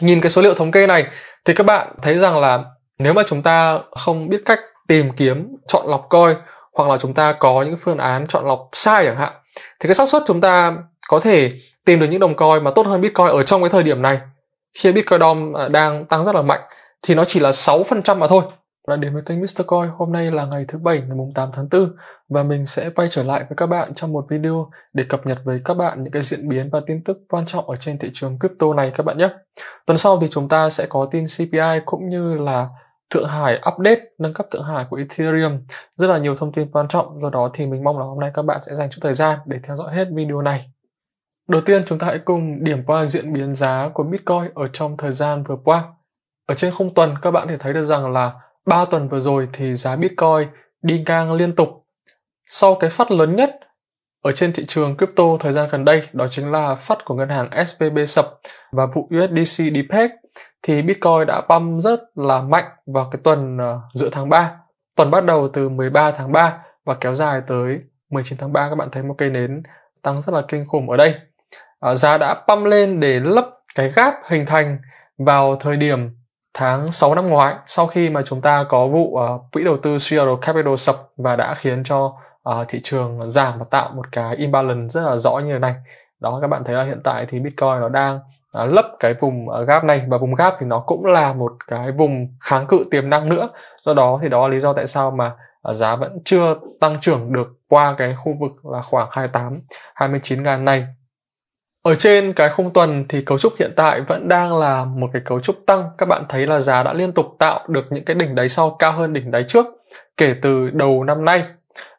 nhìn cái số liệu thống kê này thì các bạn thấy rằng là nếu mà chúng ta không biết cách tìm kiếm chọn lọc coi hoặc là chúng ta có những phương án chọn lọc sai chẳng hạn thì cái xác suất chúng ta có thể tìm được những đồng coin mà tốt hơn Bitcoin ở trong cái thời điểm này khi Bitcoin DOM à, đang tăng rất là mạnh thì nó chỉ là 6% mà thôi đã đến với kênh Mr. Coin. Hôm nay là ngày thứ Bảy ngày 8 tháng 4 và mình sẽ quay trở lại với các bạn trong một video để cập nhật với các bạn những cái diễn biến và tin tức quan trọng ở trên thị trường crypto này các bạn nhé. Tuần sau thì chúng ta sẽ có tin CPI cũng như là Thượng Hải update nâng cấp Thượng Hải của Ethereum rất là nhiều thông tin quan trọng do đó thì mình mong là hôm nay các bạn sẽ dành chút thời gian để theo dõi hết video này. Đầu tiên chúng ta hãy cùng điểm qua diễn biến giá của Bitcoin ở trong thời gian vừa qua. Ở trên khung tuần các bạn thể thấy được rằng là 3 tuần vừa rồi thì giá Bitcoin đi ngang liên tục. Sau cái phát lớn nhất ở trên thị trường crypto thời gian gần đây đó chính là phát của ngân hàng SVB sập và vụ USDC DPEG thì Bitcoin đã băm rất là mạnh vào cái tuần ờ, giữa tháng 3. Tuần bắt đầu từ 13 tháng 3 và kéo dài tới 19 tháng 3 các bạn thấy một cây nến tăng rất là kinh khủng ở đây. Uh, giá đã băm lên để lấp cái gap hình thành vào thời điểm tháng 6 năm ngoái sau khi mà chúng ta có vụ uh, quỹ đầu tư Seattle Capital sập và đã khiến cho uh, thị trường giảm và tạo một cái imbalance rất là rõ như thế này đó các bạn thấy là hiện tại thì Bitcoin nó đang À, lấp cái vùng gap này và vùng gap thì nó cũng là một cái vùng kháng cự tiềm năng nữa do đó thì đó là lý do tại sao mà giá vẫn chưa tăng trưởng được qua cái khu vực là khoảng 28 29 ngàn này ở trên cái khung tuần thì cấu trúc hiện tại vẫn đang là một cái cấu trúc tăng. Các bạn thấy là giá đã liên tục tạo được những cái đỉnh đáy sau cao hơn đỉnh đáy trước kể từ đầu năm nay.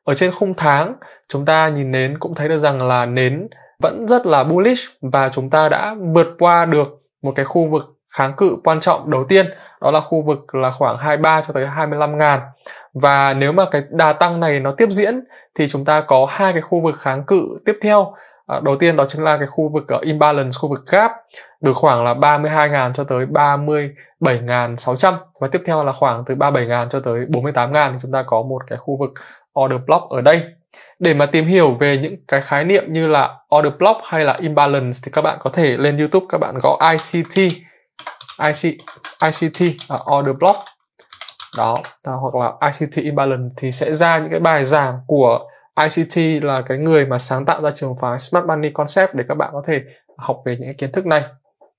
Ở trên khung tháng, chúng ta nhìn nến cũng thấy được rằng là nến vẫn rất là bullish và chúng ta đã vượt qua được một cái khu vực kháng cự quan trọng đầu tiên đó là khu vực là khoảng 23 cho tới 25 ngàn và nếu mà cái đà tăng này nó tiếp diễn thì chúng ta có hai cái khu vực kháng cự tiếp theo Ờ, đầu tiên đó chính là cái khu vực uh, imbalance, khu vực gap từ khoảng là 32.000 cho tới 37.600 và tiếp theo là khoảng từ 37.000 cho tới 48.000 thì chúng ta có một cái khu vực order block ở đây. Để mà tìm hiểu về những cái khái niệm như là order block hay là imbalance thì các bạn có thể lên YouTube các bạn gõ ICT IC, ICT uh, à, order block đó, đó hoặc là ICT imbalance thì sẽ ra những cái bài giảng của ICT là cái người mà sáng tạo ra trường phái Smart Money Concept để các bạn có thể học về những kiến thức này.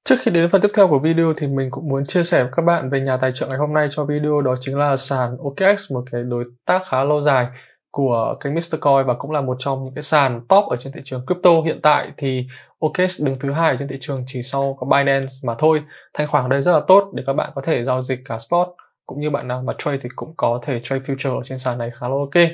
Trước khi đến phần tiếp theo của video thì mình cũng muốn chia sẻ với các bạn về nhà tài trợ ngày hôm nay cho video đó chính là sàn OKX, một cái đối tác khá lâu dài của kênh Mr. Coin và cũng là một trong những cái sàn top ở trên thị trường crypto hiện tại thì OKX đứng thứ hai trên thị trường chỉ sau có Binance mà thôi. Thanh khoản ở đây rất là tốt để các bạn có thể giao dịch cả spot cũng như bạn nào mà trade thì cũng có thể trade future ở trên sàn này khá là ok.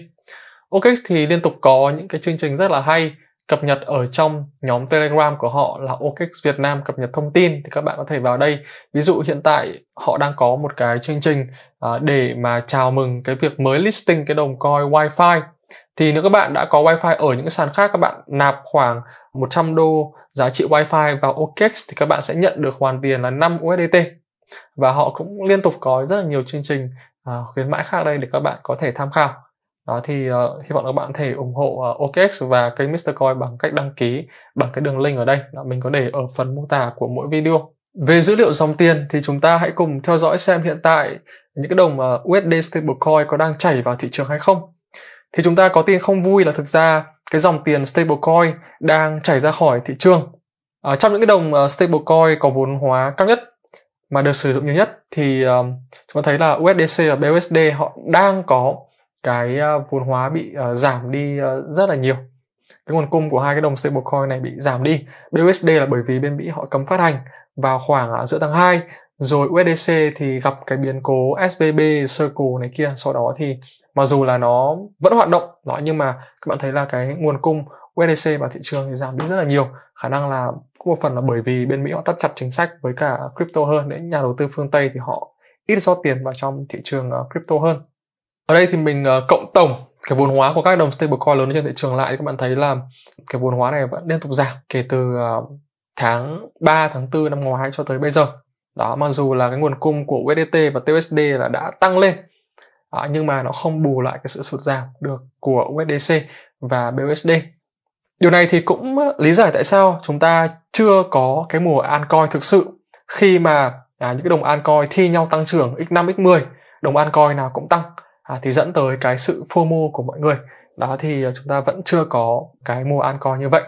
OKX thì liên tục có những cái chương trình rất là hay cập nhật ở trong nhóm Telegram của họ là OKX Việt Nam cập nhật thông tin thì các bạn có thể vào đây. Ví dụ hiện tại họ đang có một cái chương trình à, để mà chào mừng cái việc mới listing cái đồng coin Wi-Fi. Thì nếu các bạn đã có Wi-Fi ở những sàn khác các bạn nạp khoảng 100 đô giá trị Wi-Fi vào OKX thì các bạn sẽ nhận được hoàn tiền là 5 USDT. Và họ cũng liên tục có rất là nhiều chương trình à, khuyến mãi khác đây để các bạn có thể tham khảo đó thì uh, hy vọng các bạn thể ủng hộ uh, ờ, OKX và kênh Mr. Coin bằng cách đăng ký bằng cái đường link ở đây là mình có để ở phần mô tả của mỗi video về dữ liệu dòng tiền thì chúng ta hãy cùng theo dõi xem hiện tại những cái đồng uh, ờ, USD stablecoin có đang chảy vào thị trường hay không thì chúng ta có tin không vui là thực ra cái dòng tiền stablecoin đang chảy ra khỏi thị trường à, trong những cái đồng uh, stablecoin có vốn hóa cao nhất mà được sử dụng nhiều nhất thì uh, chúng ta thấy là USDC và BUSD họ đang có cái ờ, vốn hóa bị ờ, giảm đi ờ, rất là nhiều cái nguồn cung của hai cái đồng stablecoin này bị giảm đi BUSD là bởi vì bên Mỹ họ cấm phát hành vào khoảng giữa tháng 2 rồi USDC thì gặp cái biến cố SBB Circle này kia sau đó thì mặc dù là nó vẫn hoạt động đó nhưng mà các bạn thấy là cái nguồn cung USDC và thị trường thì giảm đi rất là nhiều khả năng là cũng một phần là bởi vì bên Mỹ họ tắt chặt chính sách với cả crypto hơn để nhà đầu tư phương Tây thì họ ít rót tiền vào trong thị trường crypto hơn ở đây thì mình ờ, cộng tổng cái vốn hóa của các đồng stablecoin lớn trên thị trường lại thì các bạn thấy là cái vốn hóa này vẫn liên tục giảm kể từ ờ, tháng 3, tháng 4 năm ngoái cho tới bây giờ đó mặc dù là cái nguồn cung của USDT và TUSD là đã tăng lên à, nhưng mà nó không bù lại cái sự sụt giảm được của USDC và BUSD điều này thì cũng ờ, lý giải tại sao chúng ta chưa có cái mùa altcoin thực sự khi mà à, những cái đồng altcoin thi nhau tăng trưởng x5 x10 đồng altcoin nào cũng tăng à, thì dẫn tới cái sự FOMO của mọi người đó thì ờ, chúng ta vẫn chưa có cái mùa an coi như vậy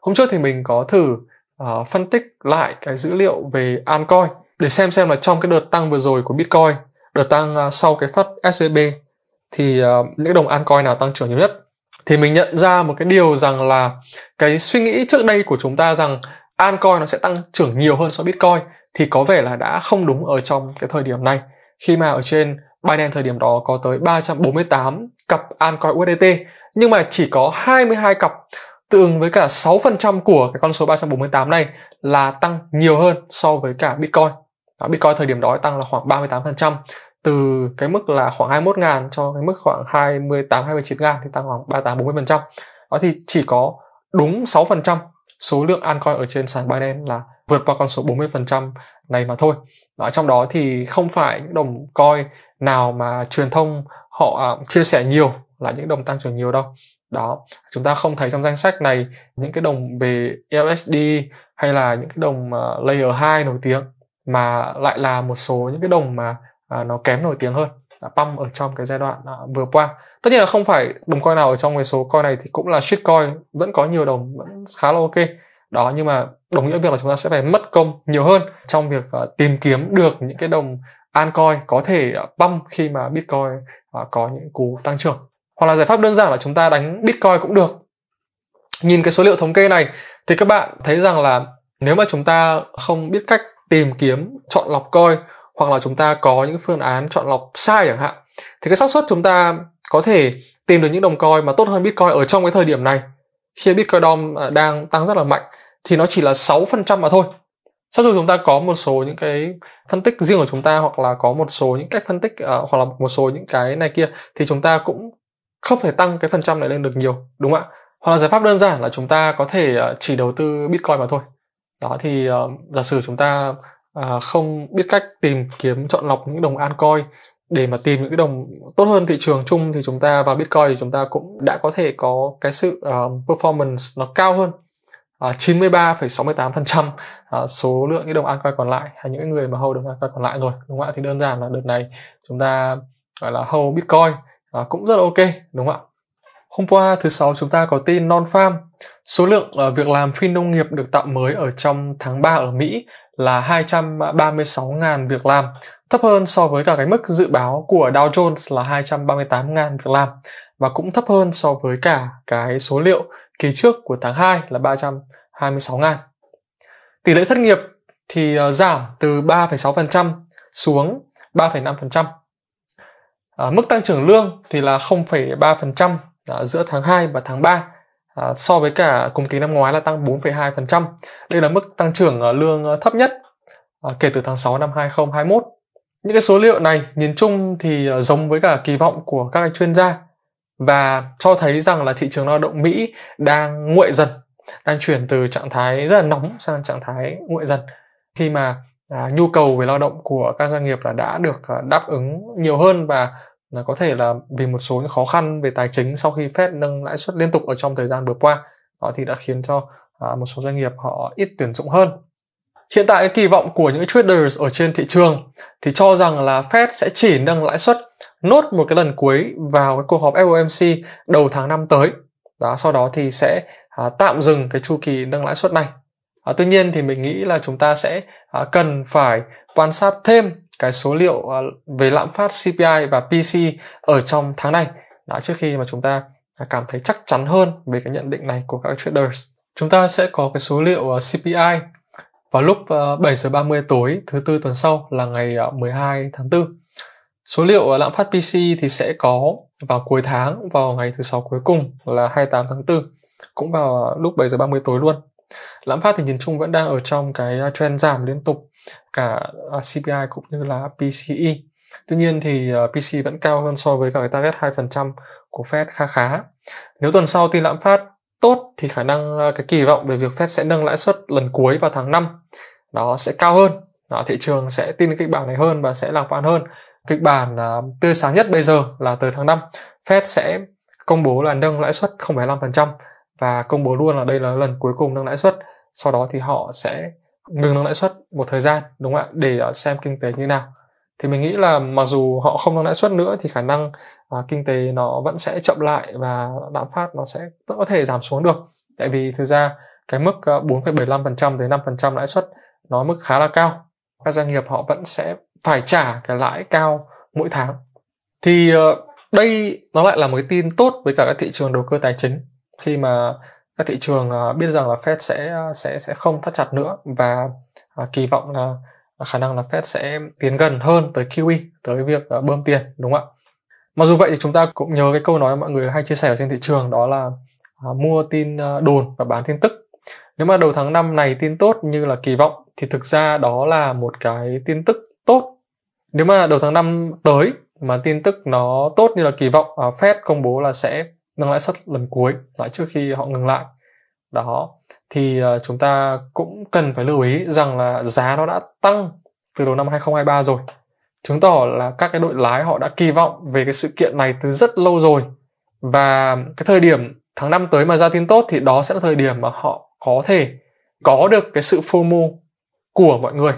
hôm trước thì mình có thử uh, phân tích lại cái dữ liệu về an coi để xem xem là trong cái đợt tăng vừa rồi của bitcoin đợt tăng uh, sau cái phát svb thì uh, những đồng an coi nào tăng trưởng nhiều nhất thì mình nhận ra một cái điều rằng là cái suy nghĩ trước đây của chúng ta rằng an coi nó sẽ tăng trưởng nhiều hơn so với bitcoin thì có vẻ là đã không đúng ở trong cái thời điểm này khi mà ở trên Binance thời điểm đó có tới 348 cặp altcoin USDT nhưng mà chỉ có 22 cặp tương với cả 6% của cái con số 348 này là tăng nhiều hơn so với cả Bitcoin. Đó, Bitcoin thời điểm đó tăng là khoảng 38% từ cái mức là khoảng 21 ngàn cho cái mức khoảng 28 29 ngàn thì tăng khoảng 38 40%. Đó thì chỉ có đúng 6% số lượng altcoin ở trên sàn Binance là vượt qua con số 40% này mà thôi đó, trong đó thì không phải những đồng coi nào mà truyền thông họ à, chia sẻ nhiều là những đồng tăng trưởng nhiều đâu đó chúng ta không thấy trong danh sách này những cái đồng về LSD e hay là những cái đồng uh, layer 2 nổi tiếng mà lại là một số những cái đồng mà à, nó kém nổi tiếng hơn đã pump ở trong cái giai đoạn vừa qua tất nhiên là không phải đồng coi nào ở trong cái số coi này thì cũng là shitcoin vẫn có nhiều đồng vẫn khá là ok đó nhưng mà đồng nghĩa việc là chúng ta sẽ phải mất công nhiều hơn trong việc uh, tìm kiếm được những cái đồng altcoin có thể uh, ờ, băm khi mà bitcoin uh, có những cú tăng trưởng hoặc là giải pháp đơn giản là chúng ta đánh bitcoin cũng được nhìn cái số liệu thống kê này thì các bạn thấy rằng là nếu mà chúng ta không biết cách tìm kiếm chọn lọc coin hoặc là chúng ta có những phương án chọn lọc sai chẳng hạn thì cái xác suất chúng ta có thể tìm được những đồng coin mà tốt hơn bitcoin ở trong cái thời điểm này khi Bitcoin DOM đang tăng rất là mạnh thì nó chỉ là 6% mà thôi cho dù chúng ta có một số những cái phân tích riêng của chúng ta hoặc là có một số những cách phân tích uh, hoặc là một số những cái này kia thì chúng ta cũng không thể tăng cái phần trăm này lên được nhiều đúng không ạ hoặc là giải pháp đơn giản là chúng ta có thể uh, chỉ đầu tư bitcoin mà thôi đó thì uh, giả sử chúng ta uh, không biết cách tìm kiếm chọn lọc những đồng altcoin để mà tìm những cái đồng tốt hơn thị trường chung thì chúng ta vào Bitcoin thì chúng ta cũng đã có thể có cái sự uh, performance nó cao hơn uh, 93,68% uh, số lượng cái đồng altcoin còn lại hay những người mà hold đồng altcoin còn lại rồi đúng không ạ thì đơn giản là đợt này chúng ta gọi là hold Bitcoin uh, cũng rất là ok đúng không ạ Hôm qua thứ sáu chúng ta có tin non farm số lượng uh, việc làm phi nông nghiệp được tạo mới ở trong tháng 3 ở Mỹ là 236.000 việc làm, thấp hơn so với cả cái mức dự báo của Dow Jones là 238.000 việc làm và cũng thấp hơn so với cả cái số liệu kỳ trước của tháng 2 là 326.000. Tỷ lệ thất nghiệp thì ờ, giảm từ 3,6% xuống 3,5%. À, ờ, mức tăng trưởng lương thì là 0,3% ờ, giữa tháng 2 và tháng 3 À, so với cả cùng kỳ năm ngoái là tăng 4,2%. Đây là mức tăng trưởng ờ, lương ờ, thấp nhất ờ, kể từ tháng 6 năm 2021. Những cái số liệu này nhìn chung thì giống với cả kỳ vọng của các chuyên gia và cho thấy rằng là thị trường lao động Mỹ đang nguội dần, đang chuyển từ trạng thái rất là nóng sang trạng thái nguội dần khi mà à, nhu cầu về lao động của các doanh nghiệp là đã được đáp ứng nhiều hơn và là có thể là vì một số những khó khăn về tài chính sau khi Fed nâng lãi suất liên tục ở trong thời gian vừa qua đó thì đã khiến cho à, một số doanh nghiệp họ ít tuyển dụng hơn hiện tại kỳ vọng của những traders ở trên thị trường thì cho rằng là Fed sẽ chỉ nâng lãi suất nốt một cái lần cuối vào cái cuộc họp FOMC đầu tháng năm tới đó sau đó thì sẽ à, tạm dừng cái chu kỳ nâng lãi suất này à, tuy nhiên thì mình nghĩ là chúng ta sẽ à, cần phải quan sát thêm cái số liệu à, về lạm phát CPI và PC ở trong tháng này đã trước khi mà chúng ta à, cảm thấy chắc chắn hơn về cái nhận định này của các traders. Chúng ta sẽ có cái số liệu à, CPI vào lúc 7 giờ 30 tối thứ tư tuần sau là ngày 12 tháng 4. Số liệu lạm phát PC thì sẽ có vào cuối tháng vào ngày thứ sáu cuối cùng là 28 tháng 4 cũng vào lúc 7 giờ 30 tối luôn. Lạm phát thì nhìn chung vẫn đang ở trong cái trend giảm liên tục cả CPI cũng như là PCE. Tuy nhiên thì ờ, PCE vẫn cao hơn so với cả cái target 2% của Fed khá khá. Nếu tuần sau tin lạm phát tốt thì khả năng ờ, cái kỳ vọng về việc Fed sẽ nâng lãi suất lần cuối vào tháng 5 đó sẽ cao hơn. Đó, thị trường sẽ tin cái kịch bản này hơn và sẽ lạc quan hơn. Kịch bản uh, tươi sáng nhất bây giờ là tới tháng 5 Fed sẽ công bố là nâng lãi suất 0,5% và công bố luôn là đây là lần cuối cùng nâng lãi suất sau đó thì họ sẽ ngừng nâng lãi suất một thời gian đúng không ạ để à, xem kinh tế như nào thì mình nghĩ là mặc dù họ không nâng lãi suất nữa thì khả năng à, kinh tế nó vẫn sẽ chậm lại và lạm phát nó sẽ có thể giảm xuống được tại vì thực ra cái mức 4,75% tới 5% lãi suất nó mức khá là cao các doanh nghiệp họ vẫn sẽ phải trả cái lãi cao mỗi tháng thì ờ, đây nó lại là một cái tin tốt với cả các thị trường đầu cơ tài chính khi mà các thị trường à, biết rằng là Fed sẽ à, sẽ sẽ không thắt chặt nữa và à, kỳ vọng là khả năng là Fed sẽ tiến gần hơn tới QE, tới việc bơm tiền đúng không ạ? Mặc dù vậy thì chúng ta cũng nhớ cái câu nói mọi người hay chia sẻ ở trên thị trường đó là mua tin đồn và bán tin tức. Nếu mà đầu tháng năm này tin tốt như là kỳ vọng thì thực ra đó là một cái tin tức tốt. Nếu mà đầu tháng năm tới mà tin tức nó tốt như là kỳ vọng Fed công bố là sẽ nâng lãi suất lần cuối nói trước khi họ ngừng lại đó thì ờ, chúng ta cũng cần phải lưu ý rằng là giá nó đã tăng từ đầu năm 2023 rồi chứng tỏ là các cái đội lái họ đã kỳ vọng về cái sự kiện này từ rất lâu rồi và cái thời điểm tháng năm tới mà ra tin tốt thì đó sẽ là thời điểm mà họ có thể có được cái sự FOMO của mọi người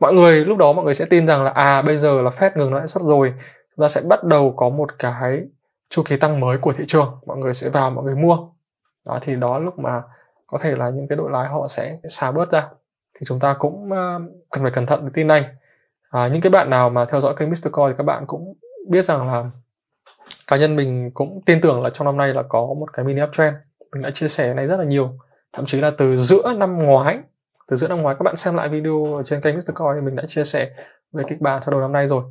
mọi người lúc đó mọi người sẽ tin rằng là à bây giờ là phép ngừng lãi suất rồi chúng ta sẽ bắt đầu có một cái chu kỳ tăng mới của thị trường mọi người sẽ vào mọi người mua đó thì đó lúc mà có thể là những cái đội lái họ sẽ xả bớt ra thì chúng ta cũng ờ, cần phải cẩn thận với tin này à, những cái bạn nào mà theo dõi kênh Mr. Coin thì các bạn cũng biết rằng là cá nhân mình cũng tin tưởng là trong năm nay là có một cái mini uptrend mình đã chia sẻ này rất là nhiều thậm chí là từ giữa năm ngoái từ giữa năm ngoái các bạn xem lại video trên kênh Mr. Coin thì mình đã chia sẻ về kịch bản cho đầu năm nay rồi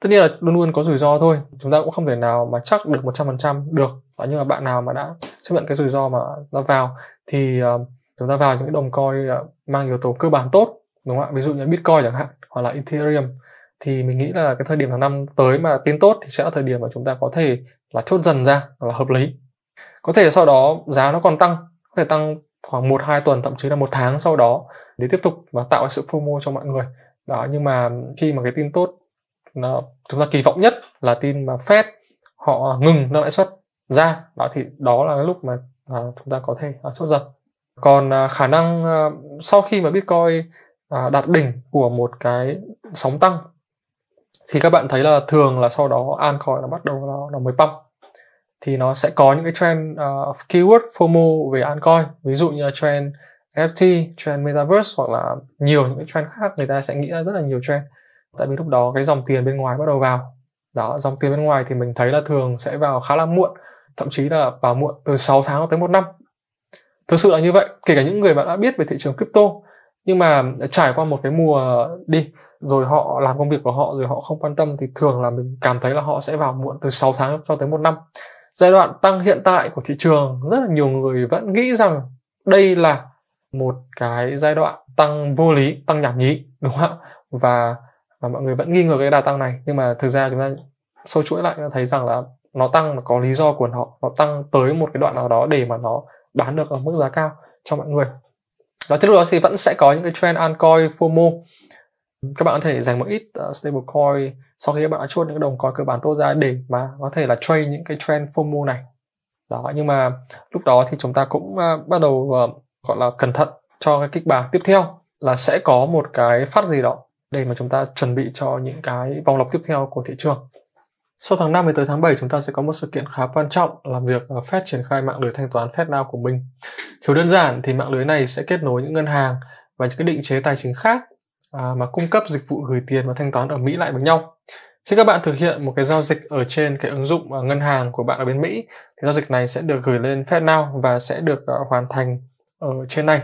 tất nhiên là luôn luôn có rủi ro thôi chúng ta cũng không thể nào mà chắc được 100% được và nhưng mà bạn nào mà đã chấp nhận cái rủi ro mà nó vào thì uh, chúng ta vào những cái đồng coin uh, ờ, mang yếu tố cơ bản tốt đúng không ạ ví dụ như bitcoin chẳng hạn hoặc là ethereum thì mình nghĩ là cái thời điểm tháng năm tới mà tin tốt thì sẽ là thời điểm mà chúng ta có thể là chốt dần ra là hợp lý có thể sau đó giá nó còn tăng có thể tăng khoảng một hai tuần thậm chí là một tháng sau đó để tiếp tục và tạo sự phô mô cho mọi người đó nhưng mà khi mà cái tin tốt nó, chúng ta kỳ vọng nhất là tin mà Fed họ ngừng nâng lãi suất ra đó thì đó là cái lúc mà à, chúng ta có thể à, chốt dần còn à, khả năng à, sau khi mà Bitcoin à, đạt đỉnh của một cái sóng tăng thì các bạn thấy là thường là sau đó altcoin nó bắt đầu nó, nó mới pump thì nó sẽ có những cái trend uh, keyword FOMO về altcoin ví dụ như là trend NFT, trend metaverse hoặc là nhiều những cái trend khác người ta sẽ nghĩ ra rất là nhiều trend tại vì lúc đó cái dòng tiền bên ngoài bắt đầu vào đó dòng tiền bên ngoài thì mình thấy là thường sẽ vào khá là muộn thậm chí là vào muộn từ 6 tháng tới một năm thực sự là như vậy kể cả những người bạn đã biết về thị trường crypto nhưng mà trải qua một cái mùa đi rồi họ làm công việc của họ rồi họ không quan tâm thì thường là mình cảm thấy là họ sẽ vào muộn từ 6 tháng cho tới một năm giai đoạn tăng hiện tại của thị trường rất là nhiều người vẫn nghĩ rằng đây là một cái giai đoạn tăng vô lý tăng nhảm nhí đúng không ạ và và mọi người vẫn nghi ngờ cái đà tăng này nhưng mà thực ra chúng ta sâu chuỗi lại thấy rằng là nó tăng có lý do của nó nó tăng tới một cái đoạn nào đó để mà nó bán được ở mức giá cao cho mọi người Và trước đó thì vẫn sẽ có những cái trend altcoin FOMO các bạn có thể dành một ít ờ, stablecoin sau khi các bạn đã chốt những đồng coin cơ bản tốt ra để mà có thể là trade những cái trend FOMO này đó nhưng mà lúc đó thì chúng ta cũng ờ, bắt đầu ờ, gọi là cẩn thận cho cái kịch bản tiếp theo là sẽ có một cái phát gì đó để mà chúng ta chuẩn bị cho những cái vòng lọc tiếp theo của thị trường. Sau tháng 5 đến tới tháng 7 chúng ta sẽ có một sự kiện khá quan trọng là việc ờ, Fed triển khai mạng lưới thanh toán FedNow của mình. Hiểu đơn giản thì mạng lưới này sẽ kết nối những ngân hàng và những cái định chế tài chính khác à, mà cung cấp dịch vụ gửi tiền và thanh toán ở Mỹ lại với nhau. Khi các bạn thực hiện một cái giao dịch ở trên cái ứng dụng à, ngân hàng của bạn ở bên Mỹ thì giao dịch này sẽ được gửi lên FedNow và sẽ được ờ, hoàn thành ở trên này.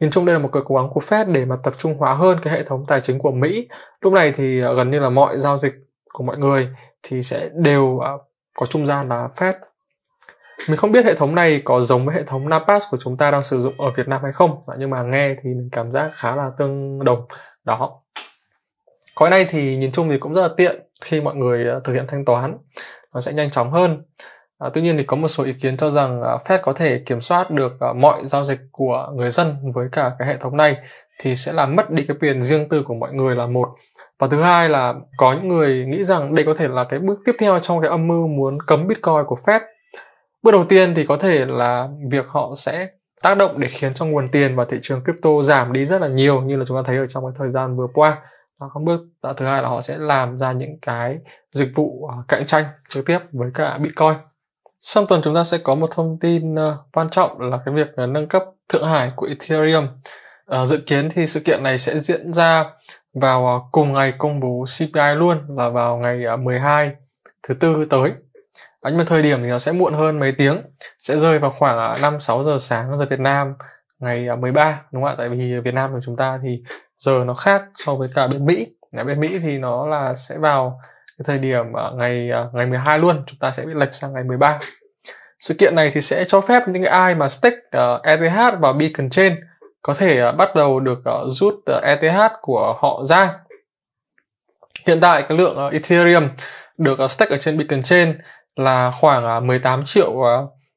Nhìn chung đây là một cuộc cố gắng của Fed để mà tập trung hóa hơn cái hệ thống tài chính của Mỹ. Lúc này thì à, gần như là mọi giao dịch của mọi người thì sẽ đều à, có trung gian là Fed. Mình không biết hệ thống này có giống với hệ thống Napas của chúng ta đang sử dụng ở Việt Nam hay không, à, nhưng mà nghe thì mình cảm giác khá là tương đồng đó. Gói này thì nhìn chung thì cũng rất là tiện khi mọi người thực hiện thanh toán, nó sẽ nhanh chóng hơn. À, tuy nhiên thì có một số ý kiến cho rằng à, Fed có thể kiểm soát được à, mọi giao dịch của người dân với cả cái hệ thống này thì sẽ làm mất đi cái quyền riêng tư của mọi người là một và thứ hai là có những người nghĩ rằng đây có thể là cái bước tiếp theo trong cái âm mưu muốn cấm Bitcoin của Fed. Bước đầu tiên thì có thể là việc họ sẽ tác động để khiến cho nguồn tiền và thị trường crypto giảm đi rất là nhiều như là chúng ta thấy ở trong cái thời gian vừa qua và có bước à, thứ hai là họ sẽ làm ra những cái dịch vụ à, cạnh tranh trực tiếp với cả bitcoin trong tuần chúng ta sẽ có một thông tin uh, quan trọng là cái việc uh, nâng cấp Thượng Hải của Ethereum. Uh, dự kiến thì sự kiện này sẽ diễn ra vào uh, cùng ngày công bố CPI luôn là vào ngày uh, 12 thứ tư tới. À, nhưng mà thời điểm thì nó sẽ muộn hơn mấy tiếng, sẽ rơi vào khoảng 5 6 giờ sáng giờ Việt Nam ngày 13 đúng không ạ? Tại vì Việt Nam của chúng ta thì giờ nó khác so với cả bên Mỹ. Ở bên Mỹ thì nó là sẽ vào cái thời điểm uh, ngày uh, ngày 12 luôn chúng ta sẽ bị lệch sang ngày 13 sự kiện này thì sẽ cho phép những ai mà stake à, ETH vào Beacon Chain có thể à, bắt đầu được rút ETH của họ ra hiện tại cái lượng Ethereum được uh, stake ở trên Beacon Chain là khoảng uh, 18 triệu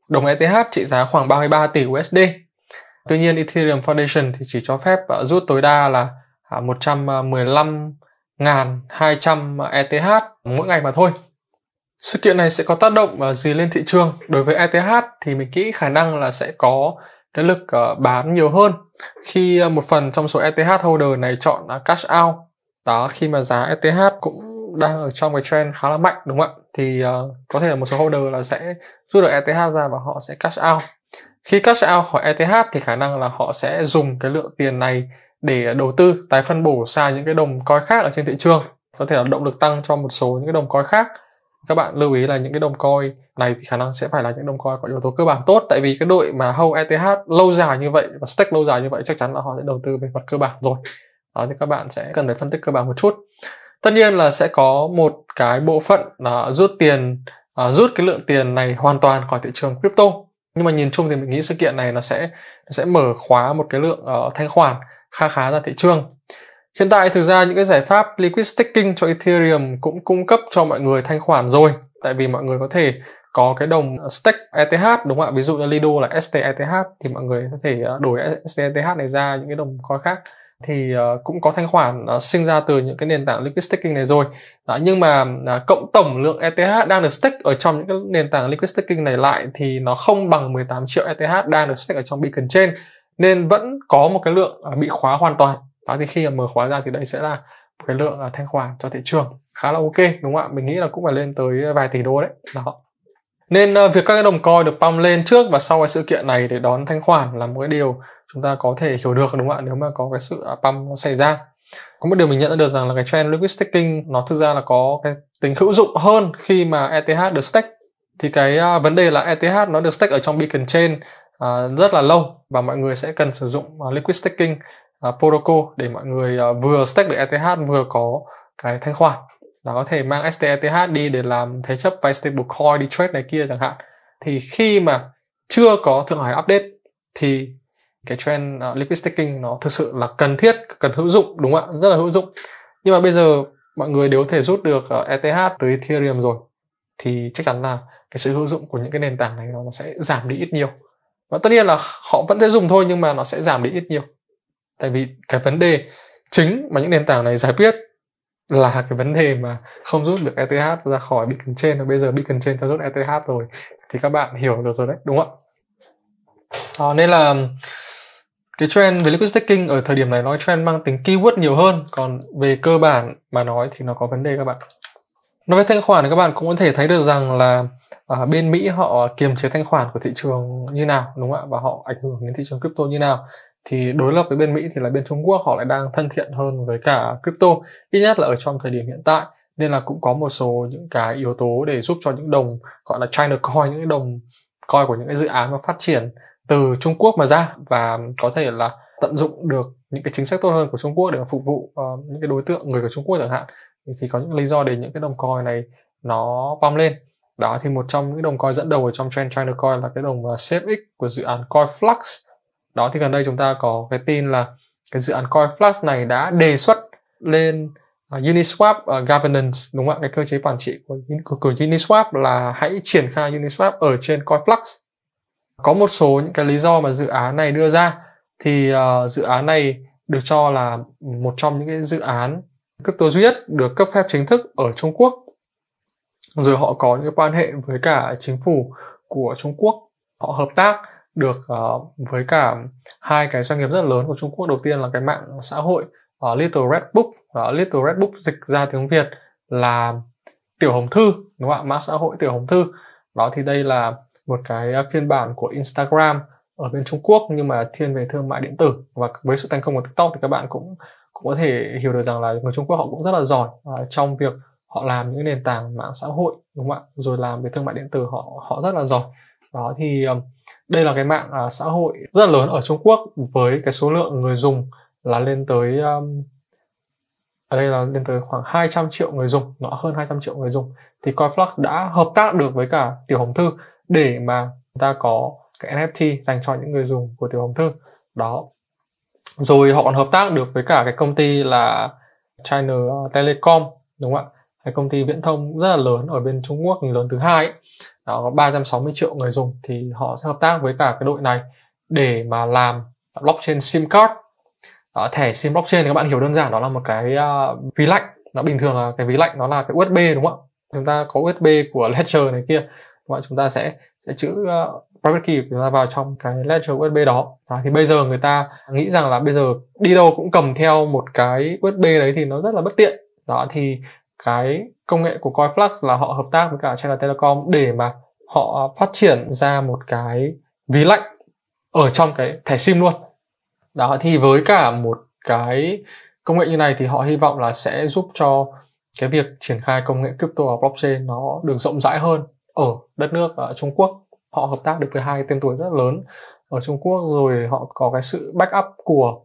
đồng ETH trị giá khoảng 33 tỷ USD Tuy nhiên Ethereum Foundation thì chỉ cho phép rút tối đa là uh, 115 1.200 ETH mỗi ngày mà thôi. Sự kiện này sẽ có tác động à, gì lên thị trường? Đối với ETH thì mình nghĩ khả năng là sẽ có cái lực à, bán nhiều hơn khi à, một phần trong số ETH holder này chọn cash out. Đó, khi mà giá ETH cũng đang ở trong cái trend khá là mạnh đúng không ạ? Thì có thể là một số holder là sẽ rút được ETH ra và họ sẽ cash out. Khi cash out khỏi ETH thì khả năng là họ sẽ dùng cái lượng tiền này để đầu tư tái phân bổ sang những cái đồng coi khác ở trên thị trường có thể là động lực tăng cho một số những cái đồng coi khác các bạn lưu ý là những cái đồng coi này thì khả năng sẽ phải là những đồng coi có yếu tố cơ bản tốt tại vì cái đội mà hold ETH lâu dài như vậy và stake lâu dài như vậy chắc chắn là họ sẽ đầu tư về mặt cơ bản rồi đó thì các bạn sẽ cần phải phân tích cơ bản một chút tất nhiên là sẽ có một cái bộ phận là rút tiền à, rút cái lượng tiền này hoàn toàn khỏi thị trường crypto nhưng mà nhìn chung thì mình nghĩ sự kiện này nó sẽ nó sẽ mở khóa một cái lượng uh, thanh khoản khá khá ra thị trường hiện tại thực ra những cái giải pháp liquid staking cho ethereum cũng cung cấp cho mọi người thanh khoản rồi tại vì mọi người có thể có cái đồng ờ, stake ETH đúng không ạ ví dụ như Lido là STETH thì mọi người có thể ờ, đổi STETH này ra những cái đồng coin khác thì uh, cũng có thanh khoản uh, sinh ra từ những cái nền tảng liquid staking này rồi Đó, nhưng mà uh, cộng tổng lượng ETH đang được stake ở trong những cái nền tảng liquid staking này lại thì nó không bằng 18 triệu ETH đang được stake ở trong beacon trên nên vẫn có một cái lượng uh, bị khóa hoàn toàn Đó, thì khi mà mở khóa ra thì đây sẽ là một cái lượng uh, thanh khoản cho thị trường khá là ok đúng không ạ mình nghĩ là cũng phải lên tới vài tỷ đô đấy đó nên ờ, việc các cái đồng coin được pump lên trước và sau cái sự kiện này để đón thanh khoản là một cái điều chúng ta có thể hiểu được đúng không ạ nếu mà có cái sự à, pump xảy ra. Có một điều mình nhận ra được rằng là cái trend liquid staking nó thực ra là có cái tính hữu dụng hơn khi mà ETH được stake. Thì cái à, vấn đề là ETH nó được stake ở trong beacon chain à, rất là lâu và mọi người sẽ cần sử dụng liquid staking protocol để mọi người vừa stake được ETH vừa có cái thanh khoản là có thể mang STETH đi để làm thế chấp vay stablecoin đi trade này kia chẳng hạn thì khi mà chưa có Thượng Hải update thì cái trend uh, liquid staking nó thực sự là cần thiết cần hữu dụng đúng không ạ rất là hữu dụng nhưng mà bây giờ mọi người đều có thể rút được uh, ờ, e ETH từ Ethereum rồi thì chắc chắn là cái sự hữu dụng của những cái nền tảng này nó sẽ giảm đi ít nhiều và tất nhiên là họ vẫn sẽ dùng thôi nhưng mà nó sẽ giảm đi ít nhiều tại vì cái vấn đề chính mà những nền tảng này giải quyết là cái vấn đề mà không rút được ETH ra khỏi beacon trên bây giờ beacon trên cho rút ETH rồi thì các bạn hiểu được rồi đấy đúng không ạ à, nên là cái trend về liquid staking ở thời điểm này nói trend mang tính keyword nhiều hơn còn về cơ bản mà nói thì nó có vấn đề các bạn nói về thanh khoản thì các bạn cũng có thể thấy được rằng là ở à, bên Mỹ họ kiềm chế thanh khoản của thị trường như nào đúng không ạ và họ ảnh hưởng đến thị trường crypto như nào thì đối lập với bên Mỹ thì là bên Trung Quốc họ lại đang thân thiện hơn với cả crypto ít nhất là ở trong thời điểm hiện tại nên là cũng có một số những cái yếu tố để giúp cho những đồng gọi là China coin những cái đồng coin của những cái dự án mà phát triển từ Trung Quốc mà ra và có thể là tận dụng được những cái chính sách tốt hơn của Trung Quốc để phục vụ uh, những cái đối tượng người của Trung Quốc chẳng hạn thì có những lý do để những cái đồng coin này nó bong lên đó thì một trong những đồng coin dẫn đầu ở trong trend China coin là cái đồng ờ, CFX của dự án coin Flux đó thì gần đây chúng ta có cái tin là cái dự án Coinflux này đã đề xuất lên uh, Uniswap uh, governance đúng không ạ cái cơ chế quản trị của, của, của Uniswap là hãy triển khai Uniswap ở trên Coinflux có một số những cái lý do mà dự án này đưa ra thì uh, dự án này được cho là một trong những cái dự án crypto duy nhất được cấp phép chính thức ở Trung Quốc rồi họ có những quan hệ với cả chính phủ của Trung Quốc họ hợp tác được uh, với cả hai cái doanh nghiệp rất lớn của Trung Quốc đầu tiên là cái mạng xã hội uh, Little Red Book uh, Little Red Book dịch ra tiếng Việt là tiểu hồng thư đúng không ạ mạng xã hội tiểu hồng thư đó thì đây là một cái phiên bản của Instagram ở bên Trung Quốc nhưng mà thiên về thương mại điện tử và với sự thành công của TikTok thì các bạn cũng cũng có thể hiểu được rằng là người Trung Quốc họ cũng rất là giỏi uh, trong việc họ làm những nền tảng mạng xã hội đúng không ạ rồi làm về thương mại điện tử họ họ rất là giỏi đó thì uh, đây là cái mạng à, xã hội rất là lớn ở Trung Quốc với cái số lượng người dùng là lên tới um, ở đây là lên tới khoảng 200 triệu người dùng nó hơn 200 triệu người dùng thì CoinFlux đã hợp tác được với cả Tiểu Hồng Thư để mà chúng ta có cái NFT dành cho những người dùng của Tiểu Hồng Thư đó rồi họ còn hợp tác được với cả cái công ty là China Telecom đúng không ạ cái công ty viễn thông rất là lớn ở bên Trung Quốc lớn thứ hai ấy, đó, 360 triệu người dùng thì họ sẽ hợp tác với cả cái đội này để mà làm blockchain sim card đó, thẻ sim blockchain thì các bạn hiểu đơn giản đó là một cái uh, ví lạnh nó bình thường là cái ví lạnh nó là cái USB đúng không ạ chúng ta có USB của Ledger này kia và chúng ta sẽ sẽ chữ uh, private key của chúng ta vào trong cái Ledger USB đó à, thì bây giờ người ta nghĩ rằng là bây giờ đi đâu cũng cầm theo một cái USB đấy thì nó rất là bất tiện đó thì cái công nghệ của CoinFlux là họ hợp tác với cả China Telecom để mà họ phát triển ra một cái ví lạnh ở trong cái thẻ sim luôn đó thì với cả một cái công nghệ như này thì họ hy vọng là sẽ giúp cho cái việc triển khai công nghệ crypto và blockchain nó được rộng rãi hơn ở đất nước ở Trung Quốc họ hợp tác được với hai tên tuổi rất lớn ở Trung Quốc rồi họ có cái sự backup của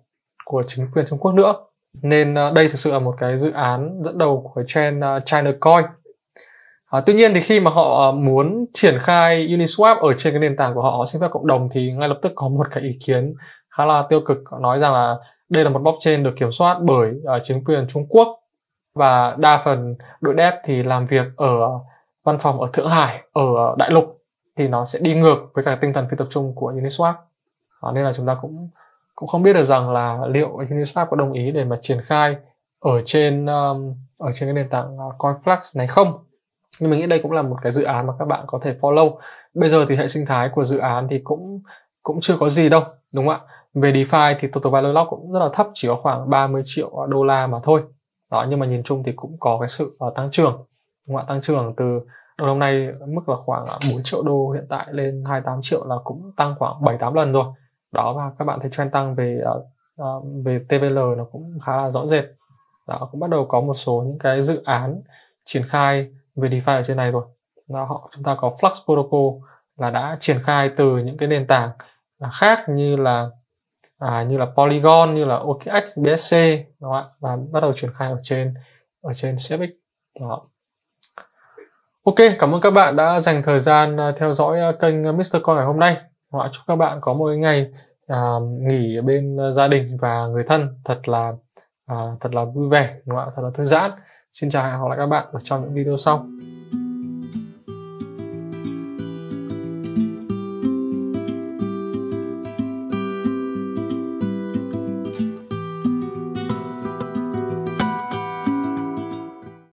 của chính quyền Trung Quốc nữa nên ờ, đây thực sự là một cái dự án dẫn đầu của cái trend ờ, China Coin à, tuy nhiên thì khi mà họ muốn triển khai Uniswap ở trên cái nền tảng của họ sinh phép cộng đồng thì ngay lập tức có một cái ý kiến khá là tiêu cực nói rằng là đây là một blockchain được kiểm soát bởi uh, chính quyền Trung Quốc và đa phần đội dev thì làm việc ở văn phòng ở Thượng Hải ở Đại Lục thì nó sẽ đi ngược với cả tinh thần phi tập trung của Uniswap à, nên là chúng ta cũng cũng không biết được rằng là liệu Uniswap có đồng ý để mà triển khai ở trên um, ở trên cái nền tảng à, CoinFlex này không nhưng mình nghĩ đây cũng là một cái dự án mà các bạn có thể follow bây giờ thì hệ sinh thái của dự án thì cũng cũng chưa có gì đâu đúng không ạ về DeFi thì total value lock cũng rất là thấp chỉ có khoảng 30 triệu đô la mà thôi đó nhưng mà nhìn chung thì cũng có cái sự uh, tăng trưởng đúng không ạ tăng trưởng từ đầu năm nay mức là khoảng 4 à, triệu đô hiện tại lên 28 triệu là cũng tăng khoảng 7 8 lần rồi đó và các bạn thấy trend tăng về uh, về TVL nó cũng khá là rõ rệt đó cũng bắt đầu có một số những cái dự án triển khai về DeFi ở trên này rồi đó, họ chúng ta có Flux Protocol là đã triển khai từ những cái nền tảng khác như là à, như là Polygon như là OKX BSC đó ạ và bắt đầu triển khai ở trên ở trên CFX đó. Ok, cảm ơn các bạn đã dành thời gian ờ, theo dõi kênh Mr. Coin ngày hôm nay họ chúc các bạn có một cái ngày à, nghỉ bên ờ, gia đình và người thân thật là à, thật là vui vẻ đúng không ạ thật là thư giãn xin chào hẹn gặp lại các bạn ở trong những video sau